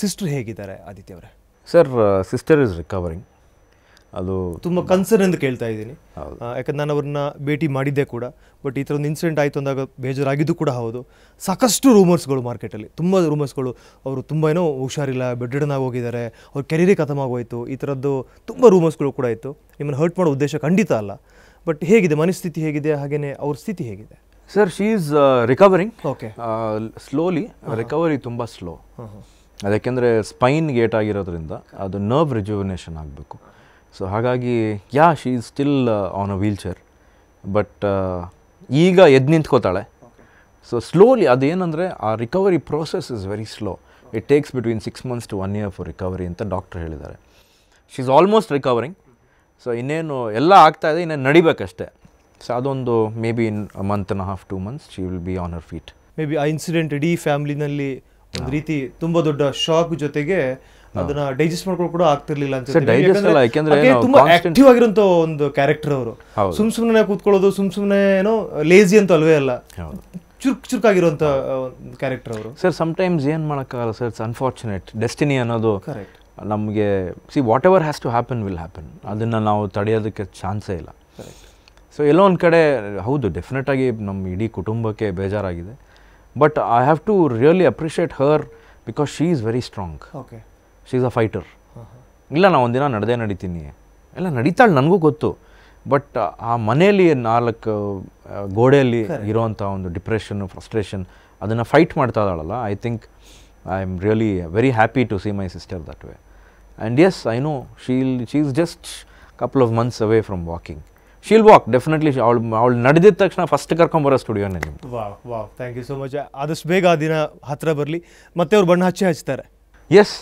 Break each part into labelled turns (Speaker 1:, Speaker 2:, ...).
Speaker 1: sister ಹೇಗಿದ್ದಾರೆ ಆದಿತ್ಯ ಅವರೇ
Speaker 2: sir sister is recovering ಅದು
Speaker 1: ತುಂಬ ಕನ್ಸರ್ನ್ ಎಂದು ಕೇಳ್ತಾ ಇದ್ದೀನಿ ಯಾಕಂದ್ರೆ ನಾನು ಅವ್ರನ್ನ ಭೇಟಿ ಮಾಡಿದ್ದೆ ಕೂಡ ಬಟ್ ಈ ಥರ ಒಂದು ಇನ್ಸಿಡೆಂಟ್ ಆಯಿತು ಅಂದಾಗ ಬೇಜಾರಾಗಿದ್ದು ಕೂಡ ಹೌದು ಸಾಕಷ್ಟು ರೂಮರ್ಸ್ಗಳು ಮಾರ್ಕೆಟಲ್ಲಿ ತುಂಬ ರೂಮರ್ಸ್ಗಳು ಅವರು ತುಂಬ ಏನೋ ಹುಷಾರಿಲ್ಲ ಬೆಡ್ ಹೋಗಿದ್ದಾರೆ ಅವ್ರ ಕೆರಿಯರೇ ಕಥಮಾಗೋಯಿತು ಈ ಥರದ್ದು ತುಂಬ ರೂಮರ್ಸ್ಗಳು ಕೂಡ ಇತ್ತು ನಿಮ್ಮನ್ನು ಹರ್ಟ್ ಮಾಡೋ ಉದ್ದೇಶ ಖಂಡಿತ ಅಲ್ಲ ಬಟ್ ಹೇಗಿದೆ ಮನಸ್ಥಿತಿ ಹೇಗಿದೆ ಹಾಗೆಯೇ ಅವ್ರ ಸ್ಥಿತಿ ಹೇಗಿದೆ
Speaker 2: sir she is recovering okay slowly recovery ತುಂಬ ಸ್ಲೋ ಹಾಂ ಹಾಂ ಅದಕ್ಕೆಂದರೆ ಸ್ಪೈನ್ ಗೇಟ್ ಆಗಿರೋದ್ರಿಂದ ಅದು ನರ್ವ್ ರಿಜುವಿನೇಷನ್ ಆಗಬೇಕು ಸೊ ಹಾಗಾಗಿ yeah she is still on a wheel chair but ಈಗ ಎದ್ದು ನಿಂತ್ಕೋತಾಳೆ ಸೊ ಸ್ಲೋಲಿ ಅದೇನಂದರೆ ಆ recovery process is very slow it takes between six months to one year for recovery ಅಂತ ಡಾಕ್ಟರ್ ಹೇಳಿದ್ದಾರೆ she is almost recovering so ಇನ್ನೇನು ಎಲ್ಲ ಆಗ್ತಾಯಿದೆ ಇನ್ನೇನು ನಡಿಬೇಕಷ್ಟೇ ಸೊ ಅದೊಂದು maybe in month and half two months she will be on her feet
Speaker 1: maybe ಆ incident ಇಡೀ ಫ್ಯಾಮ್ಲಿನಲ್ಲಿ ಒಂದು ರೀತಿ ತುಂಬಾ ದೊಡ್ಡ ಶಾಕ್ ಜೊತೆಗೆ ಅದನ್ನ ಡೈಜೆಸ್ಟ್ ಮಾಡ್ಕೊಂಡು ಕೂಡ ಆಗ್ತಿರ್ಲಿಲ್ಲ ತುಂಬಾ ಆಕ್ಟಿವ್ ಆಗಿರೋಂಥ ಒಂದು ಕ್ಯಾರೆಕ್ಟರ್ ಅವರು ಸುಮ್ ಸುಮ್ಮನೆ ಕೂತ್ಕೊಳ್ಳೋದು ಸುಮ್ ಸುಮ್ಮನೆ ಏನೋ ಲೇಜಿ ಅಂತ ಅಲ್ವೇ
Speaker 2: ಅಲ್ಲ ಚುರುಕ್ ಚುರ್ಕ್ ಒಂದು ಕ್ಯಾರೆಕ್ಟರ್ ಅವರು ಸರ್ ಸಮ್ ಟೈಮ್ಸ್ ಏನ್ ಮಾಡಕ್ಕಾಗಲ್ಲ ಸರ್ ಇಟ್ಸ್ ಅನ್ಫಾರ್ಚುನೇಟ್ ಡೆಸ್ಟಿನಿ ಅನ್ನೋದು ನಮಗೆ see whatever has to happen will happen ಅದನ್ನ ನಾವು ತಡೆಯೋದಕ್ಕೆ ಚಾನ್ಸೇ ಇಲ್ಲ ಸೊ ಎಲ್ಲೋ ಒಂದು ಕಡೆ ಹೌದು ಆಗಿ ನಮ್ಮ ಇಡೀ ಕುಟುಂಬಕ್ಕೆ ಬೇಜಾರಾಗಿದೆ But I have to really appreciate her because she is very strong okay she is a fighter ಇಲ್ಲ ನಾ ಒಂದಿನ ನಡೆದೇ ನಡೀತೀನಿ ಎಲ್ಲ ನಡೀತಾಳೆ ನನಗೂ ಗೊತ್ತು ಬಟ್ ಆ ಮನೆಯಲ್ಲಿ ನಾಲ್ಕು ಗೋಡೆಯಲ್ಲಿ ಇರೋವಂಥ ಒಂದು ಡಿಪ್ರೆಷನ್ ಫ್ರಸ್ಟ್ರೇಷನ್ ಅದನ್ನು ಫೈಟ್ ಮಾಡ್ತಾ ಇದ್ದಾಳಲ್ಲ I think I am really very happy to see my sister that way and as I know she'll she is just couple of months away from walking she'll walk definitely ಅವಳು ಅವಳು ನಡೆದಿದ ತಕ್ಷಣ first ಕರ್ಕೊಂಬರೋ ಸ್ಟುಡಿಯೋನೇ ನಿಮ್ಗೆ
Speaker 1: ವಾಹ್ wow thank you so much ಆದಷ್ಟು ಬೇಗ ಆ ದಿನ ಹತ್ತಿರ ಬರಲಿ ಮತ್ತೆ ಅವ್ರು ಬಣ್ಣ ಹಚ್ಚಿ ಹಚ್ತಾರೆ
Speaker 2: ಎಸ್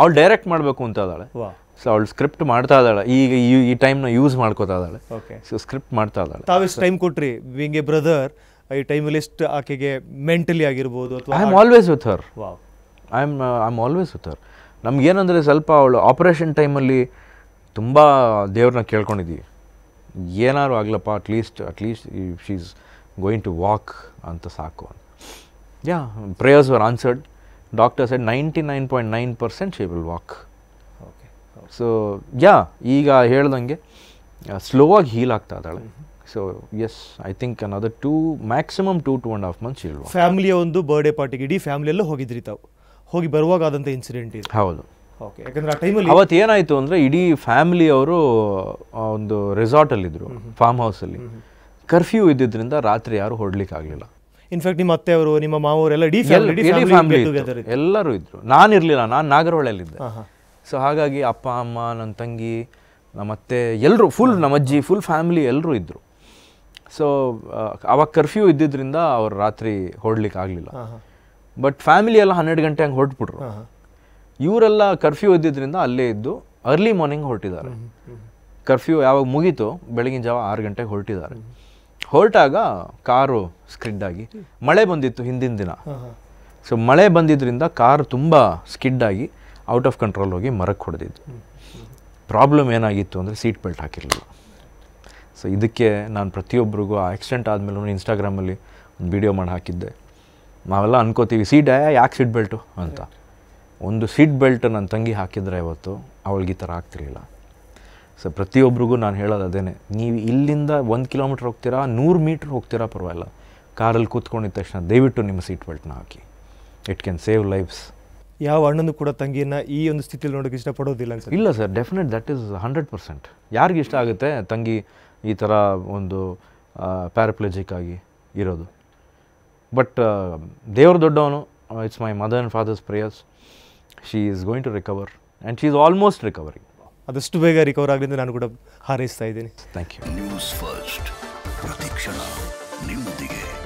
Speaker 2: ಅವಳು ಡೈರೆಕ್ಟ್ ಮಾಡಬೇಕು ಅಂತ ಇದ್ದಾಳೆ ಸೊ ಅವಳು ಸ್ಕ್ರಿಪ್ಟ್ ಮಾಡ್ತಾ ಇದ್ದಾಳೆ ಈಗ ಈ ಟೈಮ್ನ ಯೂಸ್ ಮಾಡ್ಕೋತಾ ಇದ್ದಾಳೆ ಓಕೆ ಸೊ ಸ್ಕ್ರಿಪ್ಟ್ ಮಾಡ್ತಾ ಇದ್ದಾಳೆ ತಾವೆಷ್ಟು ಟೈಮ್
Speaker 1: ಕೊಟ್ರಿ ವಿಂಗ್ ಎ ಬ್ರದರ್ ಈ ಟೈಮಲ್ಲಿ ಎಷ್ಟು ಆಕೆಗೆ ಮೆಂಟಲಿ ಆಗಿರ್ಬೋದು ಅಥವಾ I am always with her
Speaker 2: I am I am always with her ನಮ್ಗೇನಂದರೆ ಸ್ವಲ್ಪ ಅವಳು ಆಪ್ರೇಷನ್ ಟೈಮಲ್ಲಿ ತುಂಬ ದೇವ್ರನ್ನ ಕೇಳ್ಕೊಂಡಿದ್ದೀವಿ ಏನಾರು ಆಗಲಪ್ಪ at least she is going to walk ಅಂತ ಸಾಕು yeah prayers were answered doctor said ninety nine point nine percent she will walk okay so yeah ಈಗ ಹೇಳ್ದಂಗೆ ಸ್ಲೋ uh, ಆಗಿ ಹೀಲ್ ಆಗ್ತಾ ಇದ್ದಾಳೆ ಸೊ ಎಸ್ ಐ ಥಿಂಕ್ ಅದು two maximum two to and half months ಇಲ್ವಾ
Speaker 1: ಫ್ಯಾಮಿಲಿಯ ಒಂದು birthday ಪಾರ್ಟಿಗೆ ಇಡೀ ಫ್ಯಾಮಿಲಿಯಲ್ಲೂ ಹೋಗಿದ್ರಿ ತಾವು ಹೋಗಿ ಬರುವಾಗ ಆದಂಥ ಇನ್ಸಿಡೆಂಟ್ ಇದೆ ಹೌದು ಓಕೆ
Speaker 2: ಏನಾಯ್ತು ಆ ಅವತ್ತು ಇಡೀ ಫ್ಯಾಮಿಲಿ ಅವರು ಒಂದು ರೆಸಾರ್ಟ್ ಇದ್ರು ಫಾರ್ಮ್ ಹೌಸಲ್ಲಿ ಕರ್ಫ್ಯೂ ಇದ್ದಿದ್ರಿಂದ ರಾತ್ರಿ ಯಾರು ಆಗಲಿಲ್ಲ
Speaker 1: ಇನ್ಫ್ಯಾಕ್ಟ್ ನಿಮ್ಮ ಅತ್ತೆ ಅವರು ನಿಮ್ಮ ಮಾವರೆಲ್ಲ ಇಡೀ ಫ್ಯಾಮಿಲಿ
Speaker 2: ಎಲ್ಲರೂ ಇದ್ದರು ಇರ್ಲಿಲ್ಲ ನಾನು ನಾಗರಹೊಳೆಯಲ್ಲಿದ್ದೆ ಸೊ ಹಾಗಾಗಿ ಅಪ್ಪ ಅಮ್ಮ ನನ್ನ ತಂಗಿ ಅತ್ತೆ ಎಲ್ಲರೂ ಫುಲ್ ನಮ್ಮ ಅಜ್ಜಿ ಫುಲ್ ಫ್ಯಾಮಿಲಿ ಎಲ್ಲರೂ ಇದ್ರು ಸೊ ಅವಾಗ ಕರ್ಫ್ಯೂ ಇದ್ದಿದ್ರಿಂದ ಅವ್ರು ರಾತ್ರಿ ಹೊಡ್ಲಿಕ್ಕೆ ಆಗಲಿಲ್ಲ ಬಟ್ ಫ್ಯಾಮಿಲಿ ಎಲ್ಲ ಹನ್ನೆರಡು ಗಂಟೆ ಹಂಗೆ ಹೊರಟ್ಬಿಟ್ರು ಇವರೆಲ್ಲ ಕರ್ಫ್ಯೂ ಇದ್ದಿದ್ದರಿಂದ ಅಲ್ಲೇ ಇದ್ದು ಅರ್ಲಿ ಮಾರ್ನಿಂಗ್ ಹೊರಟಿದ್ದಾರೆ ಕರ್ಫ್ಯೂ ಯಾವಾಗ ಮುಗೀತು ಬೆಳಗಿನ ಜಾವ ಆರು ಗಂಟೆಗೆ ಹೊರಟಿದ್ದಾರೆ ಹೊರಟಾಗ ಕಾರು ಸ್ಕಿಡ್ ಆಗಿ ಮಳೆ ಬಂದಿತ್ತು ಹಿಂದಿನ ದಿನ ಸೊ ಮಳೆ ಬಂದಿದ್ದರಿಂದ ಕಾರು ತುಂಬ ಸ್ಕಿಡ್ ಆಗಿ ಔಟ್ ಆಫ್ ಕಂಟ್ರೋಲ್ ಹೋಗಿ ಮರಕ್ಕೆ ಹೊಡೆದಿದ್ದು ಪ್ರಾಬ್ಲಮ್ ಏನಾಗಿತ್ತು ಅಂದರೆ ಸೀಟ್ ಬೆಲ್ಟ್ ಹಾಕಿರಲಿಲ್ಲ ಸೊ ಇದಕ್ಕೆ ನಾನು ಪ್ರತಿಯೊಬ್ಬರಿಗೂ ಆ ಆಕ್ಸಿಡೆಂಟ್ ಆದಮೇಲೂ ಇನ್ಸ್ಟಾಗ್ರಾಮಲ್ಲಿ ಒಂದು ವೀಡಿಯೋ ಮಾಡಿ ಹಾಕಿದ್ದೆ ನಾವೆಲ್ಲ ಅನ್ಕೋತೀವಿ ಸೀಟ್ ಯಾಕೆ ಸೀಟ್ ಬೆಲ್ಟು ಅಂತ ಒಂದು ಸೀಟ್ ಬೆಲ್ಟ್ ನನ್ನ ತಂಗಿ ಹಾಕಿದ್ರೆ ಇವತ್ತು ಅವಳಿಗೆ ಈ ಥರ ಆಗ್ತಿರಲಿಲ್ಲ ಸೊ ಪ್ರತಿಯೊಬ್ಬರಿಗೂ ನಾನು ಹೇಳೋದು ಅದೇ ನೀವು ಇಲ್ಲಿಂದ ಒಂದು ಕಿಲೋಮೀಟ್ರ್ ಹೋಗ್ತೀರಾ ನೂರು ಮೀಟ್ರ್ ಹೋಗ್ತೀರಾ ಪರವಾಗಿಲ್ಲ ಕಾರಲ್ಲಿ ಕೂತ್ಕೊಂಡಿದ್ದ ತಕ್ಷಣ ದಯವಿಟ್ಟು ನಿಮ್ಮ ಸೀಟ್ ಬೆಲ್ಟ್ನ ಹಾಕಿ ಇಟ್ ಕ್ಯಾನ್ ಸೇವ್ ಲೈಫ್ಸ್
Speaker 1: ಯಾವ ಅಣ್ಣನೂ ಕೂಡ ತಂಗಿನ ಈ ಒಂದು ಸ್ಥಿತಿಯಲ್ಲಿ ನೋಡೋಕೆ ಇಷ್ಟಪಡೋದಿಲ್ಲ ಸರ್ ಇಲ್ಲ
Speaker 2: sir definite that is hundred percent ಯಾರಿಗೆ ಇಷ್ಟ ಆಗುತ್ತೆ ತಂಗಿ ಈ ಥರ ಒಂದು ಪ್ಯಾರಪ್ಲೆಜಿಕ್ ಆಗಿ ಇರೋದು ಬಟ್ ದೇವ್ರ ದೊಡ್ಡವನು it's my mother and fathers prayers she is going to recover and she is almost recovering ಅದಷ್ಟು ಬೇಗ ರಿಕವರ್ ಆಗಲಿ ನಾನು ಕೂಡ ಹಾರೈಸ್ತಾ ಇದ್ದೀನಿ ಥ್ಯಾಂಕ್ ಯು ನ್ಯೂಸ್ ಫಸ್ಟ್ ಪ್ರತಿಕ್ಷಣ ನಿಮ್ಮೊಂದಿಗೆ